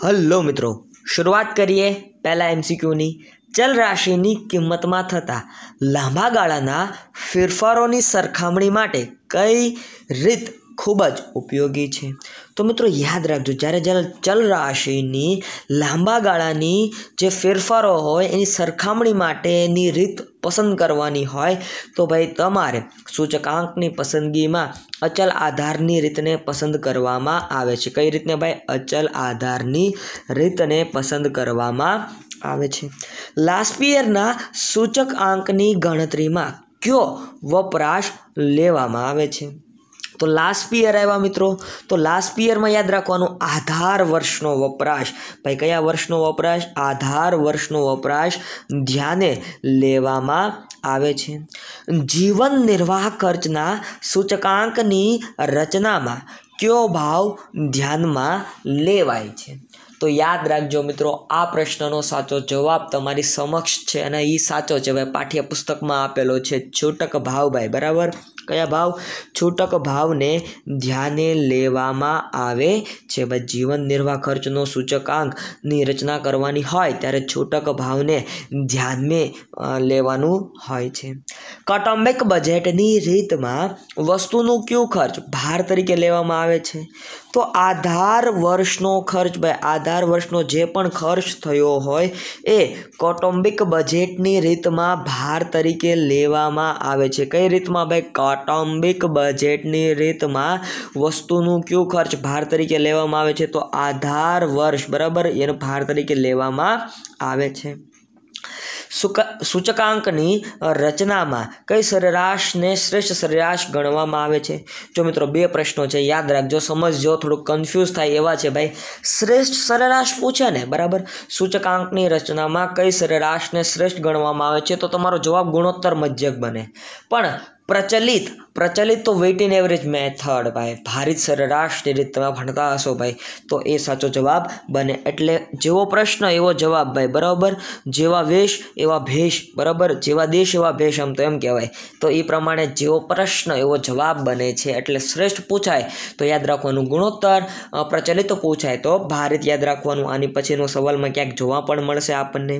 hello મિત્રો શરૂઆત કરીએ પહેલાં એમસીક્યુની ચલ રાશિની કિંમતમાં થતા લાંબા ગાળાના ફેરફારોની સરખામણી માટે કઈ રીત ખૂબ જ ઉપયોગી છે તો મિત્રો યાદ રાખજો જ્યારે જ્યારે ચલ રાશિની લાંબા ગાળાની જે ફેરફારો હોય એની સરખામણી માટેની રીત પસંદ કરવાની હોય તો ભાઈ તમારે સૂચકાંકની પસંદગીમાં અચલ આધારની રીતને પસંદ કરવામાં આવે છે કઈ રીતને ભાઈ અચલ આધારની રીતને પસંદ કરવામાં આવે છે લાસ્ટ યરના સૂચક આંકની ગણતરીમાં કયો વપરાશ લેવામાં આવે છે તો લાસ્ટ પિયર આવ્યા મિત્રો તો લાસ્ટ પિયરમાં યાદ રાખવાનું આધાર વર્ષનો વપરાશ ભાઈ કયા વર્ષનો વપરાશ આધાર વર્ષનો વપરાશ ધ્યાને લેવામાં આવે છે જીવન નિર્વાહ ખર્ચના સૂચકાંકની રચનામાં કયો ભાવ ધ્યાનમાં લેવાય છે તો યાદ રાખજો મિત્રો આ પ્રશ્નનો સાચો જવાબ તમારી સમક્ષ છે અને એ સાચો છે ભાઈ પાઠ્યપુસ્તકમાં આપેલો છે છૂટક ભાવભાઈ બરાબર કયા ભાવ છૂટક ભાવને ધ્યાને લેવામાં આવે છે ભાઈ જીવન નિર્વાહ ખર્ચનો સૂચકાંકની રચના કરવાની હોય ત્યારે છૂટક ભાવને ધ્યાને લેવાનું હોય છે કૌટુંબિક બજેટની રીતમાં વસ્તુનું કયું ખર્ચ ભાર તરીકે લેવામાં આવે છે તો આધાર વર્ષનો ખર્ચ ભાઈ આધાર વર્ષનો જે પણ ખર્ચ થયો હોય એ કૌટુંબિક બજેટની રીતમાં ભાર તરીકે લેવામાં આવે છે કઈ રીતમાં ભાઈ કૌટુંબિક બજેટની રીતમાં વસ્તુનું કયું ખર્ચ ભાર તરીકે લેવામાં આવે છે તો આધાર વર્ષ બરાબર એનો ભાર તરીકે લેવામાં આવે છે સૂચકાંકની રચનામાં કઈ સરેરાશને શ્રેષ્ઠ સરેરાશ ગણવામાં આવે છે જો મિત્રો બે પ્રશ્નો છે યાદ રાખજો સમજજો થોડુંક કન્ફ્યુઝ થાય એવા છે ભાઈ શ્રેષ્ઠ સરેરાશ પૂછે ને બરાબર સૂચકાંકની રચનામાં કઈ સરેરાશને શ્રેષ્ઠ ગણવામાં આવે છે તો તમારો જવાબ ગુણોત્તર મધ્યક બને પણ પ્રચલિત પ્રચલિત તો વેઇટ ઇન એવરેજ મેથડ ભાઈ ભારત સરેરાશની રીત તમે ભણતા હશો ભાઈ તો એ સાચો જવાબ બને એટલે જેવો પ્રશ્ન એવો જવાબ ભાઈ બરાબર જેવા વેશ એવા ભેષ બરાબર જેવા દેશ એવા ભેષ આમ તો એમ કહેવાય તો એ પ્રમાણે જેવો પ્રશ્ન એવો જવાબ બને છે એટલે શ્રેષ્ઠ પૂછાય તો યાદ રાખવાનું ગુણોત્તર પ્રચલિત પૂછાય તો ભારત યાદ રાખવાનું આની પછીનો સવાલમાં ક્યાંક જોવા પણ મળશે આપણને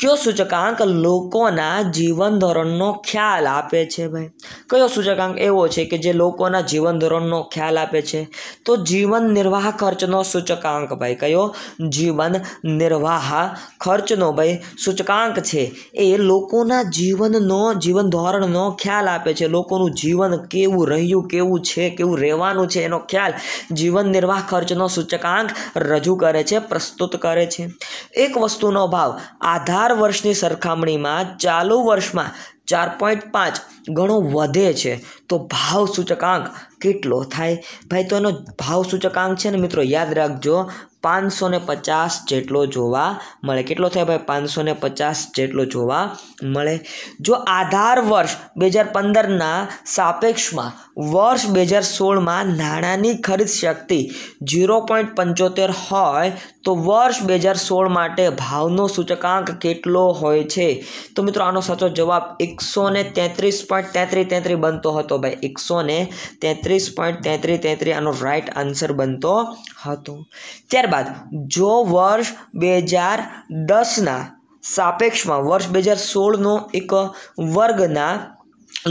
કયો સૂચકાંક લોકોના જીવન ધોરણનો ખ્યાલ આપે છે ભાઈ કયો સૂચકાંક એવો છે કે જે લોકોના જીવન ધોરણનો ખ્યાલ આપે છે તો જીવન નિર્વાહ ખર્ચનો સૂચકાંક ભાઈ કયો જીવન નિર્વાહ ખર્ચનો ભાઈ સૂચકાંક છે એ લોકોના જીવનનો જીવન ધોરણનો ખ્યાલ આપે છે લોકોનું જીવન કેવું રહ્યું કેવું છે કેવું રહેવાનું છે એનો ખ્યાલ જીવન નિર્વાહ ખર્ચનો સૂચકાંક રજૂ કરે છે પ્રસ્તુત કરે છે એક વસ્તુનો ભાવ આધાર વર્ષની સરખામણીમાં ચાલુ વર્ષમાં ચાર પોઈન્ટ પાંચ ગણો વધે છે તો ભાવ સૂચકાંક કેટલો થાય ભાઈ તો એનો ભાવ સૂચકાંક છે ને મિત્રો યાદ રાખજો પાંચસો ને પચાસ જેટલો જોવા મળે કેટલો થાય ભાઈ પાંચસો ને પચાસ જેટલો જોવા મળે જો આધાર વર્ષ બે હજાર પંદરના સાપેક્ષમાં વર્ષ બે હજાર સોળમાં નાણાંની ખરીદ શક્તિ ઝીરો પોઈન્ટ પંચોતેર હોય તો વર્ષ બે હજાર સોળ માટે ભાવનો સૂચકાંક કેટલો હોય છે તો મિત્રો આનો સાચો જવાબ એકસો ને તેત્રીસ પોઈન્ટ તેત્રી તેત્રી બનતો હતો ભાઈ એકસો ને તેત્રીસ પોઈન્ટ તેત્રી તેત્રીસ આનો રાઈટ આન્સર બનતો હતો ત્યારે ત્યારબાદ જો વર્ષ બે હજાર દસના સાપેક્ષમાં વર્ષ બે હજાર સોળનો એક વર્ગના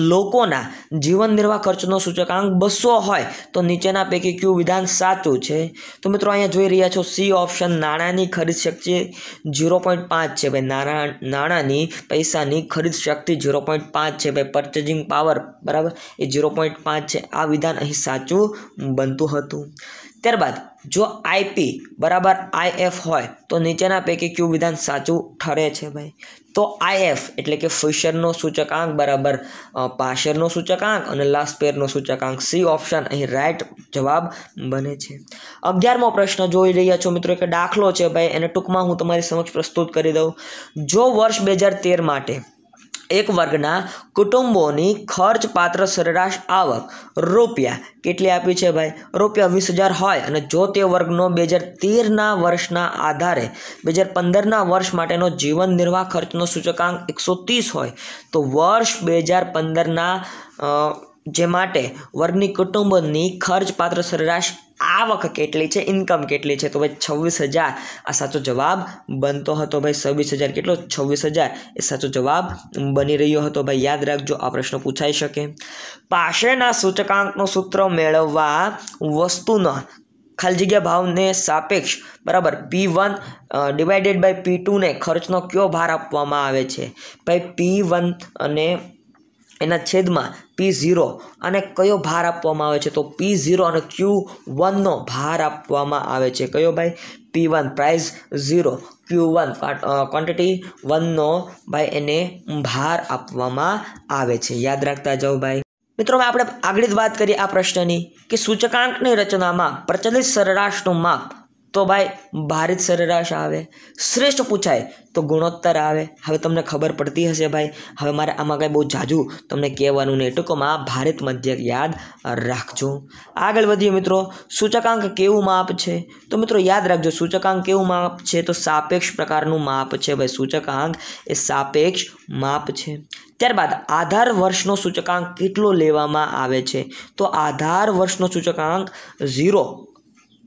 લોકોના જીવન નિર્વાહ ખર્ચનો સૂચકાંક બસો હોય તો નીચેના પૈકી ક્યુ વિધાન સાચું છે તો મિત્રો અહીંયા જોઈ રહ્યા છો સી ઓપ્શન નાણાંની ખરીદ શક્તિ ઝીરો પોઈન્ટ પાંચ છે ભાઈ નાણા નાણાંની પૈસાની ખરીદ શક્તિ ઝીરો પોઈન્ટ પાંચ છે ભાઈ પરચેજિંગ પાવર બરાબર એ ઝીરો પોઈન્ટ પાંચ છે આ વિધાન અહીં સાચું બનતું હતું ત્યારબાદ જો આઈપી બરાબર આઈએફ હોય તો નીચેના પૈકી ક્યુ વિધાન સાચું ઠરે છે ભાઈ તો આઈએફ એટલે કે ફિશરનો સૂચકાંક બરાબર પાશરનો સૂચકાંક અને લાસ્ટ પેરનો સૂચકાંક સી ઓપ્શન અહીં રાઇટ જવાબ બને છે અગિયારમો પ્રશ્ન જોઈ રહ્યા છો મિત્રો કે દાખલો છે ભાઈ એને ટૂંકમાં હું તમારી સમક્ષ પ્રસ્તુત કરી દઉં જો વર્ષ બે હજાર તેર માટે એક વર્ગના કુટુંબોની ખર્ચ પાત્ર સરેરાશ આવક રૂપિયા કેટલી આપી છે ભાઈ રૂપિયા વીસ હજાર હોય અને જો તે વર્ગનો બે હજાર તેરના વર્ષના આધારે બે હજાર પંદરના વર્ષ માટેનો જીવન નિર્વાહ ખર્ચનો સૂચકાંક એકસો ત્રીસ હોય તો વર્ષ બે હજાર પંદરના જે માટે વર્ગની કુટુંબની ખર્ચપાત્ર સરેરાશ આવક કેટલી છે ઇન્કમ કેટલી છે તો ભાઈ છવ્વીસ હજાર આ સાચો જવાબ બનતો હતો ભાઈ છવ્વીસ હજાર કેટલો છવ્વીસ હજાર એ સાચો જવાબ બની રહ્યો હતો ભાઈ યાદ રાખજો આ પ્રશ્ન પૂછાઈ શકે પાસેના સૂચકાંકનું સૂત્ર મેળવવા વસ્તુના ખાલી જગ્યા ભાવને સાપેક્ષ બરાબર P one divided by P ટુને ખર્ચનો કયો ભાર આપવામાં આવે છે ભાઈ પી વન અને એના છેદમાં પી ઝીરો અને કયો ભાર આપવામાં આવે છે તો પી ઝીરો અને ક્યુ વનનો ભાર આપવામાં આવે છે કયો ભાઈ P one price zero Q one quantity વનનો ભાઈ એને ભાર આપવામાં આવે છે યાદ રાખતા જાઓ ભાઈ મિત્રો આપણે આગળ જ વાત કરીએ આ પ્રશ્નની કે સૂચકાંકની રચનામાં પ્રચલિત સરેરાશનું માપ તો ભાઈ ભારત સરેરાશ આવે શ્રેષ્ઠ પૂછાય તો ગુણોત્તર આવે હવે તમને ખબર પડતી હશે ભાઈ હવે મારે આમાં કાંઈ બહુ જાજુ તમને કહેવાનું નહીં ટૂંકમાં ભારત મધ્યક યાદ રાખજો આગળ વધીએ મિત્રો સૂચકાંક કેવું માપ છે તો મિત્રો યાદ રાખજો સૂચકાંક કેવું માપ છે તો સાપેક્ષ પ્રકારનું માપ છે ભાઈ સૂચકાંક એ સાપેક્ષ માપ છે ત્યારબાદ આધાર વર્ષનો સૂચકાંક કેટલો લેવામાં આવે છે તો આધાર વર્ષનો સૂચકાંક ઝીરો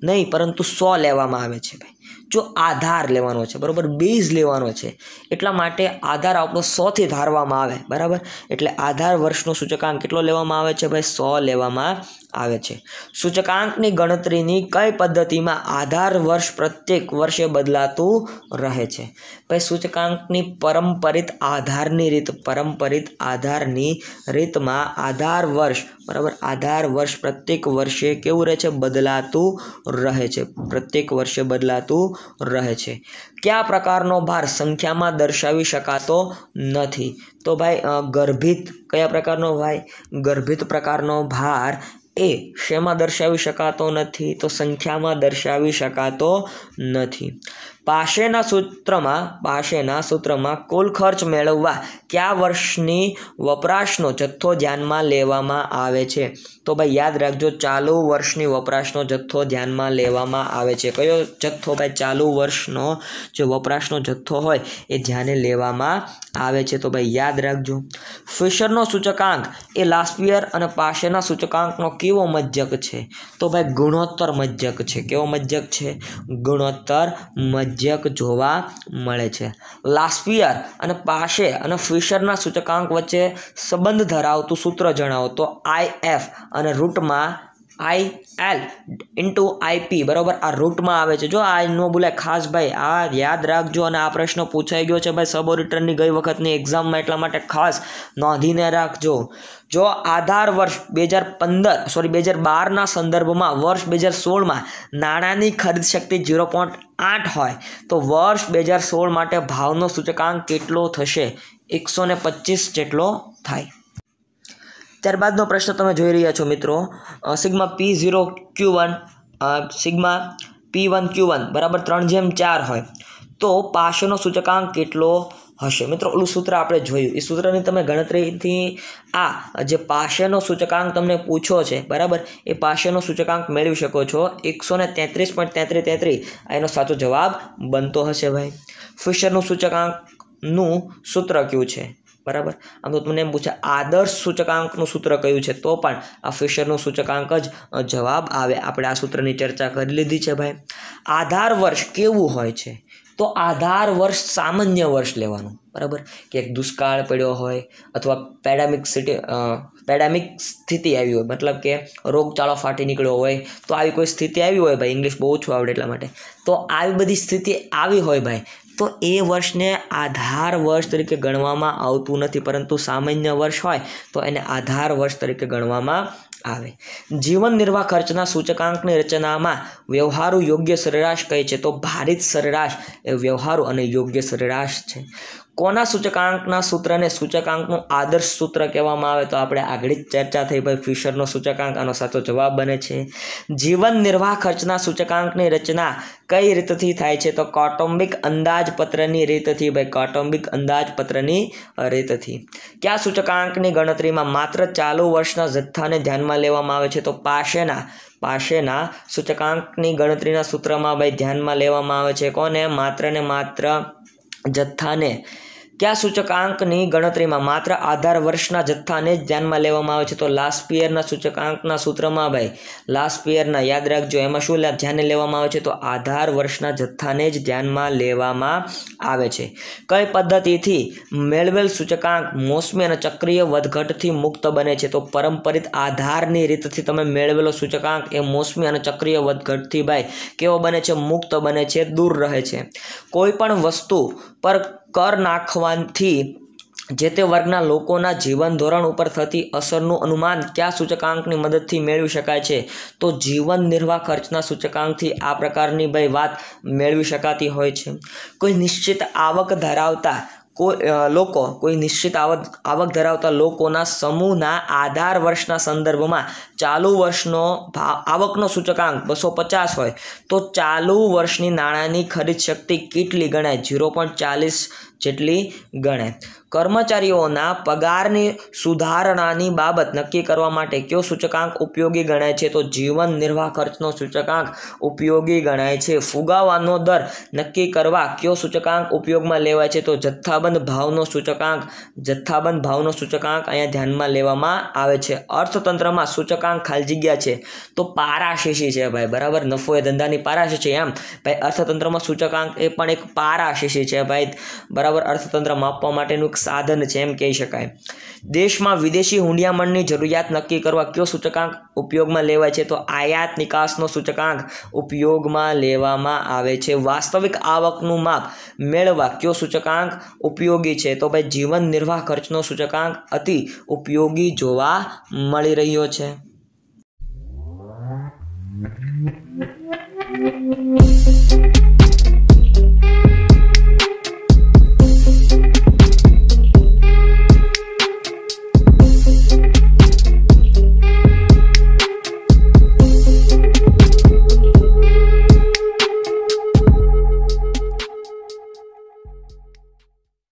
નહીં પરંતુ સો લેવામાં આવે છે ભાઈ જો આધાર લેવાનો છે બરાબર બેઝ લેવાનો છે એટલા માટે આધાર આપણો સોથી ધારવામાં આવે બરાબર એટલે આધાર વર્ષનો સૂચકાંક કેટલો લેવામાં આવે છે ભાઈ સો લેવામાં આવે છે સૂચકાંકની ગણતરીની કઈ પદ્ધતિમાં આધાર વર્ષ પ્રત્યેક વર્ષે બદલાતું રહે છે ભાઈ સૂચકાંકની પરંપરિત આધારની રીત પરંપરિત આધારની રીતમાં આધાર વર્ષ બરાબર આધાર વર્ષ પ્રત્યેક વર્ષે કેવું રહે છે બદલાતું રહે છે પ્રત્યેક વર્ષે બદલાતું રહે છે કયા પ્રકારનો ભાર સંખ્યામાં દર્શાવી શકાતો નથી તો ભાઈ ગર્ભિત કયા પ્રકારનો ભાઈ ગર્ભિત પ્રકારનો ભાર એ શેમાં દર્શાવી શકાતો નથી તો સંખ્યામાં દર્શાવી શકાતો નથી પાસેના સૂત્રમાં પાસેના સૂત્રમાં કુલ ખર્ચ મેળવવા કયા વર્ષની વપરાશનો જથ્થો ધ્યાનમાં લેવામાં આવે છે તો ભાઈ યાદ રાખજો ચાલુ વર્ષની વપરાશનો જથ્થો ધ્યાનમાં લેવામાં આવે છે કયો જથ્થો ભાઈ ચાલુ વર્ષનો જે વપરાશનો જથ્થો હોય એ ધ્યાને લેવામાં આવે છે તો ભાઈ યાદ રાખજો ફિશરનો સૂચકાંક એ લાસ્પિયર અને પાસેના સૂચકાંકનો કેવો મજ્જક છે તો ભાઈ ગુણોત્તર મજ્જક છે કેવો મજ્જક છે ગુણોત્તર મજ્જક જોવા મળે છે લાસ્પિયર અને પાસે અને ફિશરના સૂચકાંક વચ્ચે સંબંધ ધરાવતું સૂત્ર જણાવો તો આઈ એફ અને રૂટમાં આઈ એલ ઇન્ટુ આઈપી બરાબર આ રૂટમાં આવે છે જો આ ન ભૂલાય ખાસ ભાઈ આ યાદ રાખજો અને આ પ્રશ્ન પૂછાઈ ગયો છે ભાઈ સબ ઓડિટરની ગઈ વખતની એક્ઝામમાં એટલા માટે ખાસ નોંધીને રાખજો જો આધાર વર્ષ બે હજાર પંદર સોરી બે હજાર બારના સંદર્ભમાં વર્ષ બે હજાર સોળમાં નાણાંની ખરીદ શક્તિ ઝીરો પોઈન્ટ આઠ હોય તો વર્ષ બે હજાર સોળ માટે ભાવનો સૂચકાંક કેટલો થશે એકસો ને પચીસ જેટલો થાય ત્યારબાદનો પ્રશ્ન તમે જોઈ રહ્યા છો મિત્રો sigma P zero Q one sigma P one Q one બરાબર ત્રણ જેમ ચાર હોય તો પાશોનો સૂચકાંક કેટલો હશે મિત્રો ઓલું સૂત્ર આપણે જોયું એ સૂત્રની તમે ગણતરીથી આ જે પાસેનો સૂચકાંક તમને પૂછ્યો છે બરાબર એ પાશેનો સૂચકાંક મેળવી શકો છો એકસો ને તેત્રીસ પોઈન્ટ તેત્રી તેત્રી એનો સાચો જવાબ બનતો હશે ભાઈ ફિશરનું સૂચકાંકનું સૂત્ર કયું છે બરાબર આમ તો તમને એમ પૂછે આદર્શ સૂચકાંકનું સૂત્ર કયું છે તો પણ આ ફિશરનું સૂચકાંક જ જવાબ આવે આપણે આ સૂત્રની ચર્ચા કરી લીધી છે ભાઈ આધાર વર્ષ કેવું હોય છે તો આધાર વર્ષ સામાન્ય વર્ષ લેવાનું બરાબર કે એક દુષ્કાળ પડ્યો હોય અથવા પેડામિક સિટી પેડામિક સ્થિતિ આવી હોય મતલબ કે રોગચાળો ફાટી નીકળ્યો હોય તો આવી કોઈ સ્થિતિ આવી હોય ભાઈ ઇંગ્લિશ બહુ ઓછું આવડે એટલા માટે તો આવી બધી સ્થિતિ આવી હોય ભાઈ તો એ વર્ષને આધાર વર્ષ તરીકે ગણવામાં આવતું નથી પરંતુ સામાન્ય વર્ષ હોય તો એને આધાર વર્ષ તરીકે ગણવામાં આવે જીવન નિર્વાહ ખર્ચના સૂચકાંકની રચનામાં વ્યવહારુ યોગ્ય સરેરાશ કહે છે તો ભારિત સરેરાશ એ વ્યવહારુ અને યોગ્ય સરેરાશ છે કોના સૂચકાંકના સૂત્રને સૂચકાંકનું આદર્શ સૂત્ર કહેવામાં આવે તો આપણે આગળ જ ચર્ચા થઈ ભાઈ ફિશરનો સૂચકાંક આનો સાચો જવાબ બને છે જીવન નિર્વાહ ખર્ચના સૂચકાંકની રચના કઈ રીતથી થાય છે તો કૌટુંબિક અંદાજપત્રની રીતથી ભાઈ કૌટુંબિક અંદાજપત્રની રીતથી કયા સૂચકાંકની ગણતરીમાં માત્ર ચાલુ વર્ષના જથ્થાને ધ્યાનમાં લેવામાં આવે છે તો પાસેના પાસેના સૂચકાંકની ગણતરીના સૂત્રમાં ભાઈ ધ્યાનમાં લેવામાં આવે છે કોને માત્ર ને માત્ર જથ્થાને કયા સૂચકાંકની ગણતરીમાં માત્ર આધાર વર્ષના જથ્થાને જ ધ્યાનમાં લેવામાં આવે છે તો લાસ્પિયરના સૂચકાંકના સૂત્રમાં ભાઈ લાસ્પિયરના યાદ રાખજો એમાં શું ધ્યાને લેવામાં આવે છે તો આધાર વર્ષના જથ્થાને જ ધ્યાનમાં લેવામાં આવે છે કઈ પદ્ધતિથી મેળવેલ સૂચકાંક મોસમી અને ચક્રીય વધઘટથી મુક્ત બને છે તો પરંપરિત આધારની રીતથી તમે મેળવેલો સૂચકાંક એ મોસમી અને ચક્રીય વધઘટથી ભાઈ કેવો બને છે મુક્ત બને છે દૂર રહે છે કોઈ પણ વસ્તુ પર કર નાખવાથી જે તે વર્ગના લોકોના જીવન ધોરણ ઉપર થતી અસરનું અનુમાન કયા સૂચકાંકની મદદથી મેળવી શકાય છે તો જીવન નિર્વાહ ખર્ચના સૂચકાંકથી આ પ્રકારની ભાઈ વાત મેળવી શકાતી હોય છે કોઈ નિશ્ચિત આવક ધરાવતા કોઈ લોકો કોઈ નિશ્ચિત આવક આવક ધરાવતા લોકોના સમૂહના આધાર વર્ષના સંદર્ભમાં ચાલુ વર્ષનો ભાવ આવકનો સૂચકાંક બસો પચાસ હોય તો ચાલુ વર્ષની નાણાંની ખરીદ શક્તિ કેટલી ગણાય ઝીરો પોઈન્ટ ચાલીસ જેટલી ગણે કર્મચારીઓના પગારની સુધારણાની બાબત નક્કી કરવા માટે કયો સૂચકાંક ઉપયોગી ગણાય છે તો જીવન નિર્વાહ ખર્ચનો સૂચકાંક ઉપયોગી ગણાય છે ફુગાવાનો દર નક્કી કરવા કયો સૂચકાંક ઉપયોગમાં લેવાય છે તો જથ્થાબંધ ભાવનો સૂચકાંક જથ્થાબંધ ભાવનો સૂચકાંક અહીંયા ધ્યાનમાં લેવામાં આવે છે અર્થતંત્રમાં સૂચકાંક ખાલી જગ્યા છે તો પારાશીશી છે ભાઈ બરાબર નફો એ ધંધાની પારાશીશી એમ ભાઈ અર્થતંત્રમાં સૂચકાંક એ પણ એક પારાશીશી છે ભાઈ બરાબર બરાબર અર્થતંત્ર માપવા માટેનું એક સાધન છે એમ કહી શકાય દેશમાં વિદેશી હુંડિયામણની જરૂરિયાત નક્કી કરવા કયો સૂચકાંક ઉપયોગમાં લેવાય છે તો આયાત નિકાસનો સૂચકાંક ઉપયોગમાં લેવામાં આવે છે વાસ્તવિક આવકનું માપ મેળવવા કયો સૂચકાંક ઉપયોગી છે તો ભાઈ જીવન નિર્વાહ ખર્ચનો સૂચકાંક અતિ ઉપયોગી જોવા મળી રહ્યો છે